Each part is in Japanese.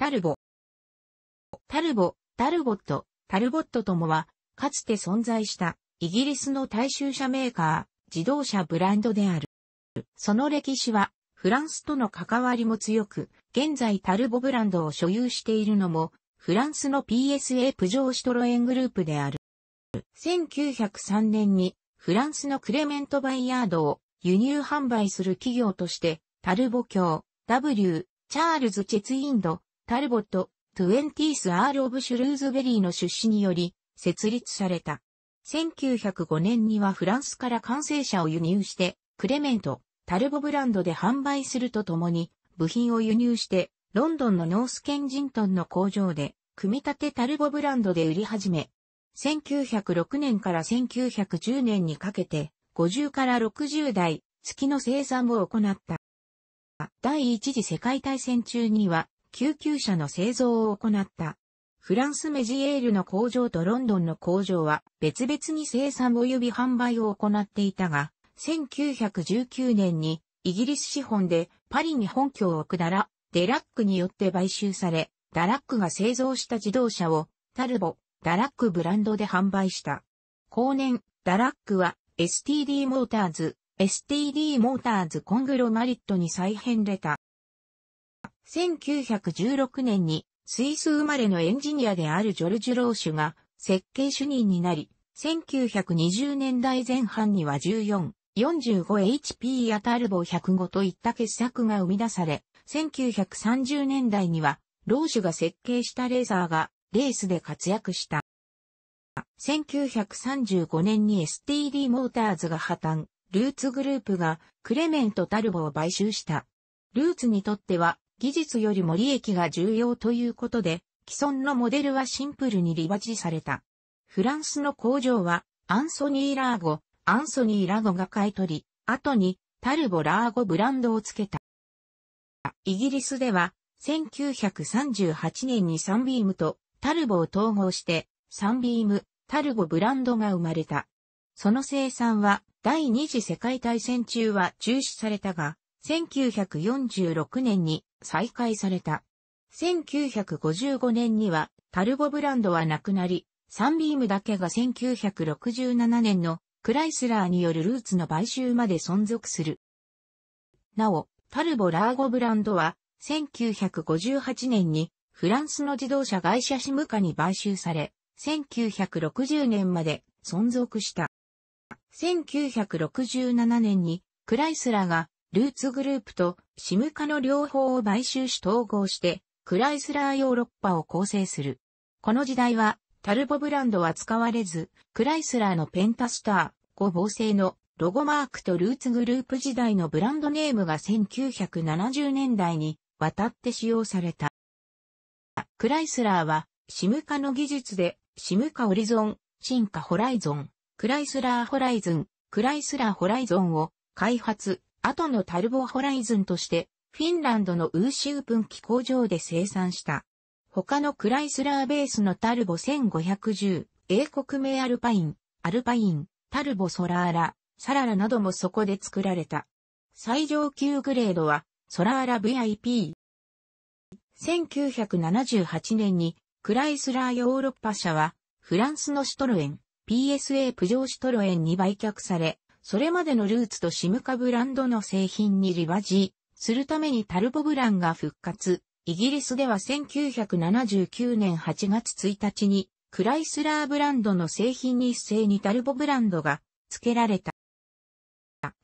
タルボ。タルボ、タルボット、タルボットともは、かつて存在したイギリスの大衆車メーカー、自動車ブランドである。その歴史は、フランスとの関わりも強く、現在タルボブランドを所有しているのも、フランスの PSA プジョーシトロエングループである。1903年に、フランスのクレメントバイヤードを輸入販売する企業として、タルボ協 W、チャールズ・チェツインド、タルボット、トゥエンティース・アール・オブ・シュルーズベリーの出資により、設立された。1905年にはフランスから完成車を輸入して、クレメント、タルボブランドで販売するとともに、部品を輸入して、ロンドンのノースケンジントンの工場で、組み立てタルボブランドで売り始め、1906年から1910年にかけて、50から60台、月の生産を行った。第一次世界大戦中には、救急車の製造を行った。フランスメジエールの工場とロンドンの工場は別々に生産及び販売を行っていたが、1919年にイギリス資本でパリに本拠を置くダラ、デラックによって買収され、ダラックが製造した自動車をタルボ、ダラックブランドで販売した。後年、ダラックは STD モーターズ、STD モーターズコングロマリットに再編出た。1916年にスイス生まれのエンジニアであるジョルジュ・ローシュが設計主任になり、1920年代前半には 14-45HP やタルボ105といった傑作が生み出され、1930年代にはローシュが設計したレーザーがレースで活躍した。1935年に STD モーターズが破綻、ルーツグループがクレメント・タルボを買収した。ルーツにとっては技術よりも利益が重要ということで、既存のモデルはシンプルにリバジされた。フランスの工場は、アンソニー・ラーゴ、アンソニー・ラゴが買い取り、後にタルボ・ラーゴブランドをつけた。イギリスでは、1938年にサンビームとタルボを統合して、サンビーム、タルボブランドが生まれた。その生産は第二次世界大戦中は中止されたが、1946年に再開された。1955年にはタルボブランドはなくなり、サンビームだけが1967年のクライスラーによるルーツの買収まで存続する。なお、タルボラーゴブランドは1958年にフランスの自動車会社シムカに買収され、1960年まで存続した。1967年にクライスラーがルーツグループとシムカの両方を買収し統合して、クライスラーヨーロッパを構成する。この時代は、タルボブランドは使われず、クライスラーのペンタスター、5房製のロゴマークとルーツグループ時代のブランドネームが1970年代に渡って使用された。クライスラーは、シムカの技術で、シムカオリゾン、進化ホライゾン、クライスラーホライズン、クライスラーホライゾンを開発、後のタルボホライズンとして、フィンランドのウーシュープン機工場で生産した。他のクライスラーベースのタルボ1510、英国名アルパイン、アルパイン、タルボソラーラ、サララなどもそこで作られた。最上級グレードは、ソラーラ VIP。1978年に、クライスラーヨーロッパ社は、フランスのシトロエン、PSA プジョーシトロエンに売却され、それまでのルーツとシムカブランドの製品にリバジーするためにタルボブランが復活。イギリスでは1979年8月1日にクライスラーブランドの製品に一斉にタルボブランドが付けられた。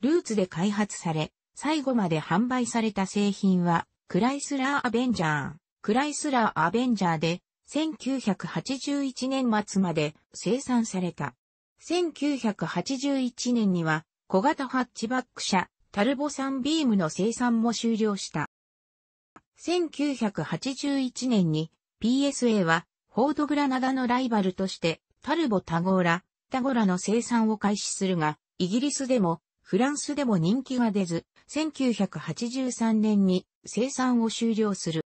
ルーツで開発され、最後まで販売された製品はクライスラーアベンジャー。クライスラーアベンジャーで1981年末まで生産された。1981年には小型ハッチバック車タルボサンビームの生産も終了した。1981年に PSA はフォードグラナダのライバルとしてタルボタゴーラ、タゴラの生産を開始するが、イギリスでもフランスでも人気が出ず、1983年に生産を終了する。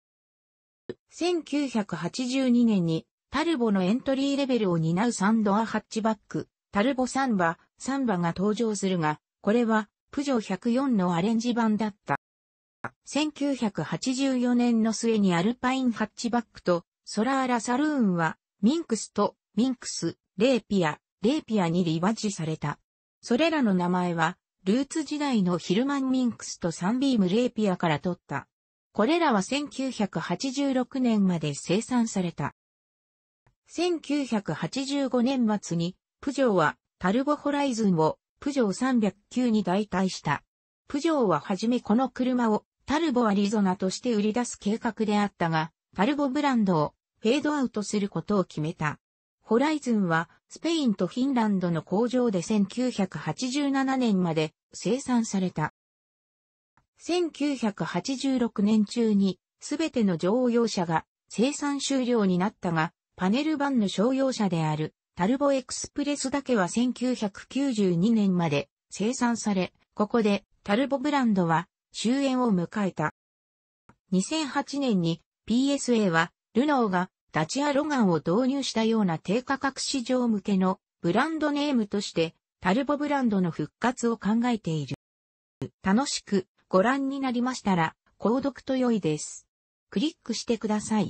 1982年にタルボのエントリーレベルを担うサンドアハッチバック、タルボサンバ、サンバが登場するが、これは、プジョ104のアレンジ版だった。1984年の末にアルパインハッチバックと、ソラーラサルーンは、ミンクスと、ミンクス、レーピア、レーピアにリバッジされた。それらの名前は、ルーツ時代のヒルマン・ミンクスとサンビーム・レーピアから取った。これらは1986年まで生産された。1985年末にプジョーはタルボホライズンをプジョー309に代替した。プジョーははじめこの車をタルボアリゾナとして売り出す計画であったが、タルボブランドをフェードアウトすることを決めた。ホライズンはスペインとフィンランドの工場で1987年まで生産された。1986年中にすべての乗用車が生産終了になったが、パネル版の商用車であるタルボエクスプレスだけは1992年まで生産され、ここでタルボブランドは終焉を迎えた。2008年に PSA はルノーがダチアロガンを導入したような低価格市場向けのブランドネームとしてタルボブランドの復活を考えている。楽しくご覧になりましたら購読と良いです。クリックしてください。